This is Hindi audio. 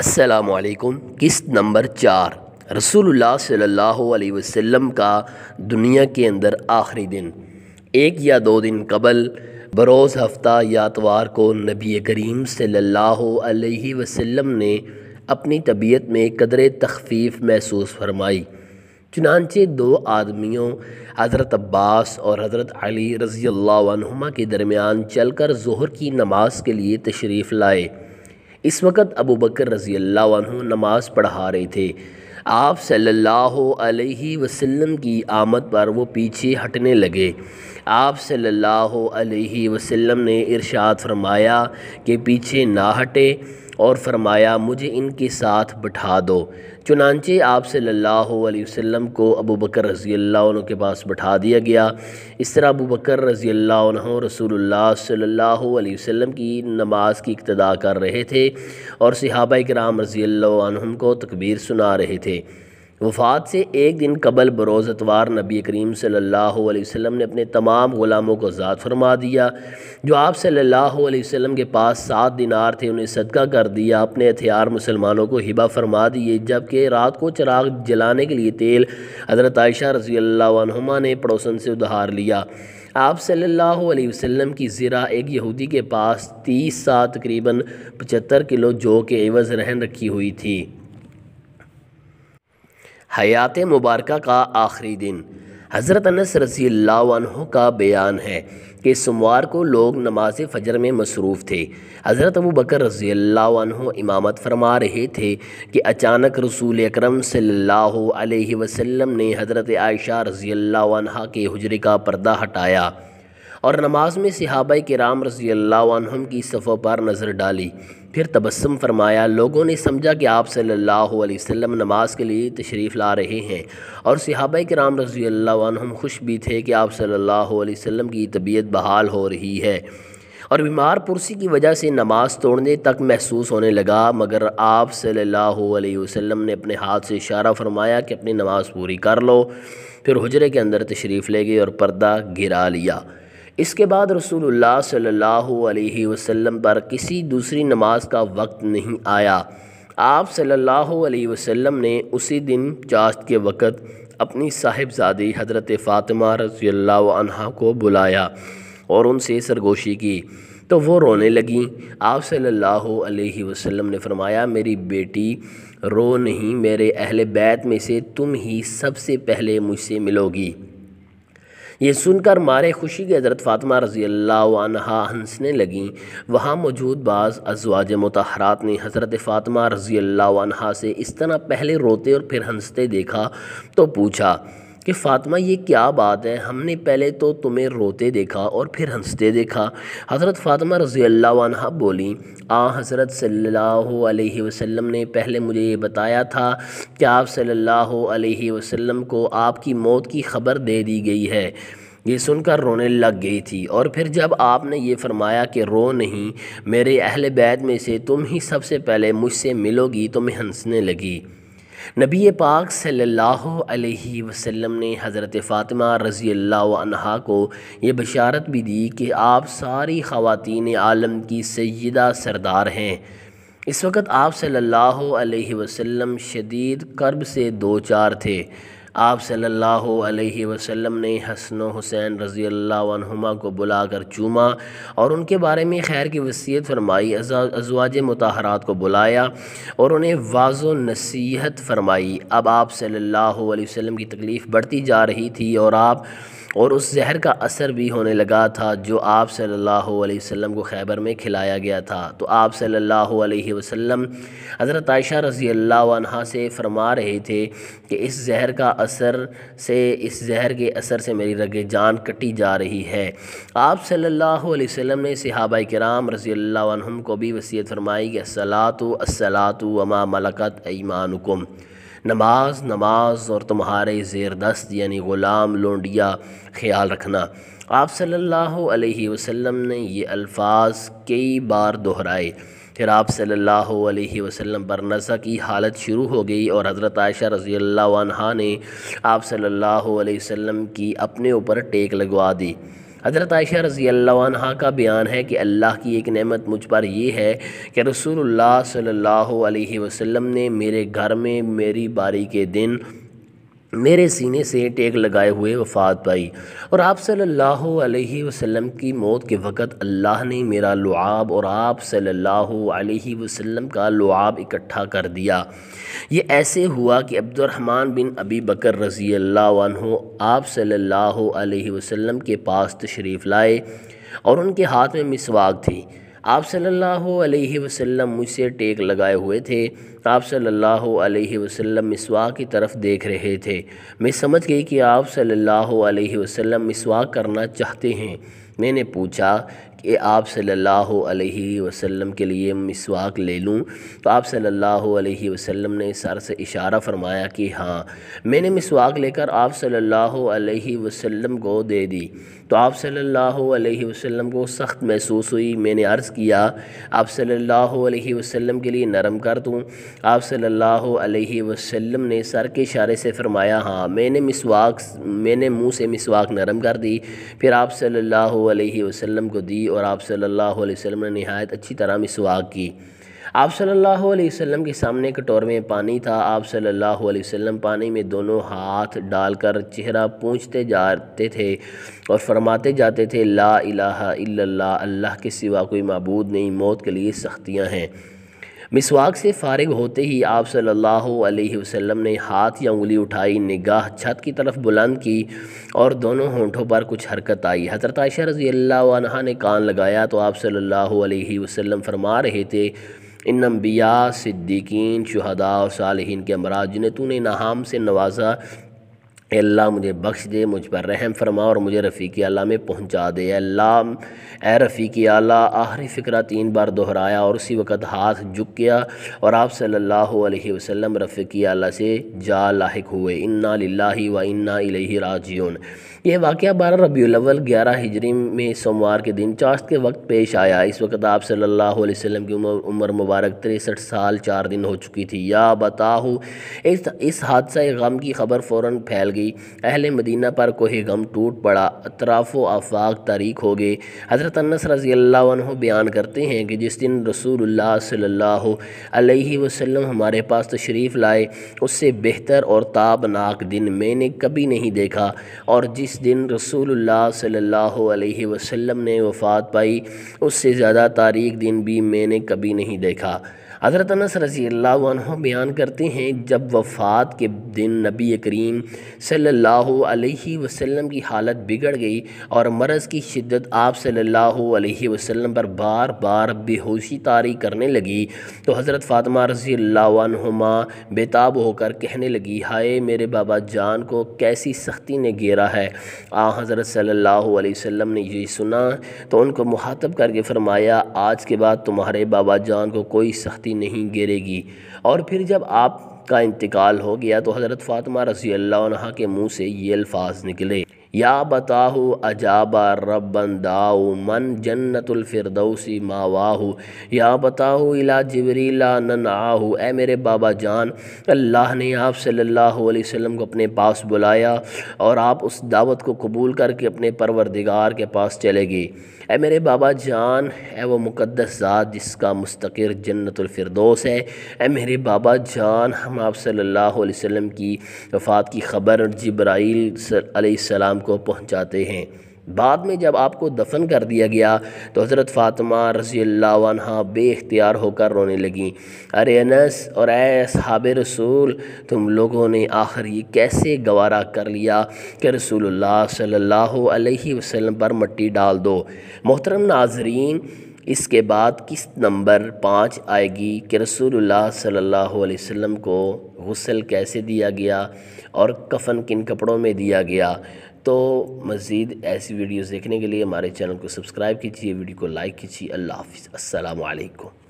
असलकुम किस्त नंबर चार रसूलुल्लाह सल्लल्लाहु अलैहि वसल्लम का दुनिया के अंदर आखिरी दिन एक या दो दिन कबल बरोज़ हफ्ता या तवार को नबी करीम सल्लल्लाहु अलैहि वसल्लम ने अपनी तबीयत में कदर तखफीफ महसूस फरमाई चुनानचे दो आदमियों हज़रत अब्बास और हज़रत अली रज़ी अल्लाह के दरमियान चल कर जहर की नमाज के लिए तशरीफ़ लाए इस वक्त अबू बकर रज़ी अल्लाह नमाज़ पढ़ा रहे थे आप सल्लल्लाहु अलैहि वसल्लम की आमद पर वो पीछे हटने लगे आप सल्लल्लाहु अलैहि वसल्लम ने इरशाद फरमाया कि पीछे ना हटे और फरमाया मुझे इनके साथ बिठा दो चुनानचे आप सल्लल्लाहु अलैहि वसल्लम को अबू बकर रज़ी अल्लाह के पास बिठा दिया गया इस तरह अबू बकर रज़ी अल्लाह रसूलुल्लाह सल्लल्लाहु अलैहि वसल्लम की नमाज़ की इक्तदा कर रहे थे और सहाबा कराम रज़ी अल्लाह को तकबीर सुना रहे थे वफ़ात से एक दिन कबल बरोज़तवार नबी करीम सल्लल्लाहु अलैहि वसल्लम ने अपने तमाम ग़ुलामों को आज़ाद फरमा दिया जो आप सल्लल्लाहु अलैहि वसल्लम के पास सात दिनार थे उन्हें सदका कर दिया अपने हथियार मुसलमानों को हिबा फरमा दिए जबकि रात को चराग जलाने के लिए तेल हज़रत आयशा रजी अल्लाह ने पड़ोसन से उधार लिया आप सल्लल्लाहु अलैहि वसल्लम की ज़रा एक यहूदी के पास तीस सात तकरीबन पचहत्तर किलो जौ के एवज़ रहन रखी हुई थी हयात मुबारक का आखिरी दिन हज़रत अनस रसी का बयान है कि सोमवार को लोग नमाज फजर में मसरूफ़ थे हज़रत अबू बकर अल्लाह इमामत फरमा रहे थे कि अचानक रसूल अक्रम सल्लल्लाहु वसल्लम ने हज़रत आयशा अल्लाह के हजरे का पर्दा हटाया और नमाज में राम रसी रजी की सफ़ों पर नज़र डाली फिर तबस्म फरमाया लोगों ने समझा कि आप सल्लल्लाहु अलैहि वसल्लम नमाज के लिए तशरीफ़ ला रहे हैं और सहाबा के राम रजी हम खुश भी थे कि आप सल्लल्लाहु अलैहि वसल्लम की तबीयत बहाल हो रही है और बीमार पुरसी की वजह से नमाज तोड़ने तक महसूस होने लगा मगर आप सल्लल्लाहु ने अपने हाथ से इशारा फरमाया कि अपनी नमाज पूरी कर लो फिर हजरे के अंदर तशरीफ़ ले गई और पर्दा गिरा लिया इसके बाद रसूलुल्लाह सल्लल्लाहु अलैहि वसल्लम पर किसी दूसरी नमाज का वक्त नहीं आया आप सल्लल्लाहु अलैहि वसल्लम ने उसी दिन चाश्त के वक़्त अपनी साहिबजादी हज़रत फ़ातिमा रजी को बुलाया और उनसे सरगोशी की तो वो रोने लगी आप सल्लल्लाहु अलैहि वसल्लम ने फरमाया मेरी बेटी रो नहीं मेरे अहल बैत में से तुम ही सबसे पहले मुझसे मिलोगी ये सुनकर मारे खुशी के हज़रत फ़ातिमा रज़ी अल्लाह हंसने लगें वहाँ मौजूद बाज़ अजवाज मतहरात ने हज़रत फ़ातिमा रज़ी अल्लाह से इस तरह पहले रोते और फिर हंसते देखा तो पूछा कि फ़ातिमा ये क्या बात है हमने पहले तो तुम्हें रोते देखा और फिर हंसते देखा हज़रत फ़ातिमा रज़ी अल्लाह बोली आ हज़रत सल्लल्लाहु अलैहि वसल्लम ने पहले मुझे ये बताया था कि आप सल्लल्लाहु अलैहि वसल्लम को आपकी मौत की ख़बर दे दी गई है ये सुनकर रोने लग गई थी और फिर जब आपने ये फरमाया कि रो नहीं मेरे अहल बैत में से तुम ही सबसे पहले मुझसे मिलोगी तो मैं हंसने लगी नबी पाक सल्लल्लाहु अलैहि वसल्लम ने हज़रत फ़ातिमा रज़ी अल्लाह को यह बशारत भी दी कि आप सारी ख़वातीन आलम की सैदा सरदार हैं इस वक्त आप सल्लल्लाहु अलैहि वसल्लम शदीद कर्ब से दो चार थे आप सल्लल्लाहु अलैहि वसल्लम ने हसन हुसैन रज़ी अल्लाहुमा को बुलाकर चूमा और उनके बारे में खैर की वसीयत फरमाई अजवाज मतहरात को बुलाया और उन्हें वाज नसीहत फरमाई अब आप सल्लल्लाहु अलैहि वसल्लम की तकलीफ़ बढ़ती जा रही थी और आप और उस जहर का असर भी होने लगा था जो आप सल्लल्लाहु अलैहि वसल्लम को खैबर में खिलाया गया था तो आप सल्लल्लाहु अलैहि वसल्लम हज़रत आयशा रज़ी अल्लाह से फरमा रहे थे कि इस जहर का असर से इस जहर के असर से मेरी रग जान कटी जा रही है आप सल्लल्लाहु अलैहि वसल्लम ने सहाबा कराम रज़ी अल्लाह को भी वसीयत फरमाई कि असलात असलात वमा मलकत ईमानुकुम नमाज नमाज और तुम्हारे ज़ेर दस्त यानी ग़ुलाम लोंडिया ख्याल रखना आप सल्लल्लाहु अलैहि वसल्लम ने ये अल्फाज कई बार दोहराए फिर आप सल्लल्लाहु अलैहि वसल्लम पर नज़ा की हालत शुरू हो गई और हज़रत आयशा रज़ी अल्लाह ने आप सल्लल्लाहु अलैहि वसल्लम की अपने ऊपर टेक लगवा दी हज़रत आयशा रज़ी अल्लाह का बयान है कि अल्लाह की एक नेमत मुझ पर यह है कि रसूलुल्लाह सल्लल्लाहु अलैहि वसल्लम ने मेरे घर में मेरी बारी के दिन मेरे सीने से टेक लगाए हुए वफ़ात पाई और आप सल्लल्लाहु अलैहि वसल्लम की मौत के वक़्त अल्लाह ने मेरा लुआब और आप सल्लल्लाहु अलैहि वसल्लम का लुआब इकट्ठा कर दिया ये ऐसे हुआ कि अब्दुलरहमान बिन अबी बकर रज़ी अल्लाह आप सल्लल्लाहु अलैहि वसल्लम के पास तशरीफ़ लाए और उनके हाथ में मिसवाक थी आप सल्लल्लाहु अलैहि वसल्लम मुझसे टेक लगाए हुए थे आप सल्लल्लाहु अलैहि वसल्लम मिसवा की तरफ देख रहे थे मैं समझ गई कि आप सल्लल्लाहु अलैहि वसल्लम मिसवा करना चाहते हैं मैंने पूछा कि आप सल्लल्लाहु अलैहि वसल्लम के लिए मिसवाक ले लूं तो आप सल्लल्लाहु अलैहि वसल्लम ने सर से इशारा फरमाया कि हाँ मैंने मिसवाक लेकर आप सल्लल्लाहु अलैहि वसल्लम को दे दी तो आप सल्लल्लाहु अलैहि वसल्लम को सख्त महसूस हुई मैंने अर्ज़ किया आप सल्लल्लाहु अलैहि वसल्लम के लिए नरम कर दूँ आप सल्लल्लाहु अलैहि वसल्लम ने सर के इशारे से फरमाया हाँ मैंने मिसवाक मैंने मुंह से मिसवाक नरम कर दी फिर आप सल्लल्लाहु अलैहि वसल्लम को दी और आप सल्लल्लाहु अलैहि वसल्लम ने नहायत अच्छी तरह मिसवाक की आप सल्लल्लाहु अलैहि वसल्लम के सामने कटोर में पानी था आप सल्लल्लाहु अलैहि वसल्लम पानी में दोनों हाथ डालकर चेहरा पूछते जाते थे और फरमाते जाते थे ला इलाहा इल्लल्लाह अल्लाह के सिवा कोई मबूद नहीं मौत के लिए सख्तियाँ हैं मिसवाक से फारग होते ही आप सल्लल्लाहु अलैहि वसल्लम ने हाथ या उंगली उठाई निगाह छत की तरफ बुलंद की और दोनों होंठों पर कुछ हरकत आई हजरत आयशा रज़ी अल्लाह ने कान लगाया तो आप सल्लल्लाहु अलैहि वसल्लम फरमा रहे थे इन अम्बिया सिद्दीकीन शहदा और सालहीन के अमराज जिन्हें तूने नाम से नवाजा अल्लाह मुझे बख्श दे मुझ पर रहम फरमा और मुझे रफ़ीक अल्लाह में पहुंचा दे अल्लाह ए रफ़ीक आला आखिरी फ़िक्र तीन बार दोहराया और उसी वक़्त हाथ झुक गया और आप सल्लल्लाहु अलैहि वसल्लम रफ़ीक आला से जा लाक हुए इन्ना लाही व इन्ना इलही राजियन यह वाक़ बारह अलवल ग्यारह हिजरी में सोमवार के दिन चाश्त के वक्त पेश आया इस वक्त आप सल्ला वसम की उम्र उम्र मुबारक तिरसठ साल चार दिन हो चुकी थी या बताहू इस इस हादसा गम की खबर फ़ौर फैल गई अहल मदीना पर कोह गम टूट पड़ा अतराफ़ आफाक तारीख हो गए हज़रत अनस रज़ी अल्लाह बयान करते हैं कि जिस दिन रसूल सल्ला वसम हमारे पास तशरीफ़ लाए उससे बेहतर और ताबनाक दिन मैंने कभी नहीं देखा और जिस जिस दिन रसूल सल्लल्लाहु अलैहि वसल्लम ने वफ़ात पाई उससे ज़्यादा तारीख़ दिन भी मैंने कभी नहीं देखा हज़रत अनस रज़ी अल्लाह बयान करते हैं जब वफ़ात के दिन नबी करीम सल्लल्लाहु अलैहि वसल्लम की हालत बिगड़ गई और मरज़ की शिद्दत आप सल्लल्लाहु अलैहि वसल्लम पर बार बार बेहोशी तारी करने लगी तो हज़रत फ़ातिमा रज़ी अल्लाहुमा बेताब होकर कहने लगी हाय मेरे बाबा जान को कैसी सख्ती ने घेरा है आ हज़रत सल्लल्लाहु अलैहि वसल्लम ने ये सुना तो उनको मुहातब करके फ़रमाया आज के बाद तुम्हारे बाबा जान को कोई सख्ती कभी नहीं गिरेगी और फिर जब आप का इंतकाल हो गया तो हज़रत फातमा रसी अल्लाह के मुंह से ये अल्फाज निकले या बताहु अजाबा रबन दाऊ मन जन्नतफरदौसी मावाहु या बताहु इला जबरीला आहु ए मेरे बाबा जान अल्लाह ने आप सल्लल्लाहु अलैहि वसल्लम को अपने पास बुलाया और आप उस दावत को कबूल करके अपने परवरदिगार के पास चले गए ए मेरे बाबा जान ए वो मुक़दस ज़ात जिसका मुस्तकिर जन्नतफरदोस है ए मेरे बाबा जान हम आप सल्लल्लाहु अलैहि वसल्लम की वफ़ात की ख़बर जब्राईल सलाम को पहुँचाते हैं बाद में जब आपको दफन कर दिया गया तो हज़रत फ़ातिमा रसी अल्ला बे होकर रोने लगी अरे अनस और ए हाब रसूल तुम लोगों ने आखिर ये कैसे गवारा कर लिया कि रसूलुल्लाह सल्लल्लाहु अलैहि वसल्लम पर मट्टी डाल दो मोहतरम नाजरीन इसके बाद किस नंबर पाँच आएगी कि रसूलुल्लाह सल्लल्लाहु अलैहि वसल्लम को गसल कैसे दिया गया और कफन किन कपड़ों में दिया गया तो मज़ीद ऐसी वीडियोस देखने के लिए हमारे चैनल को सब्सक्राइब कीजिए वीडियो को लाइक कीजिए अल्लाह हाफिज़ असलकम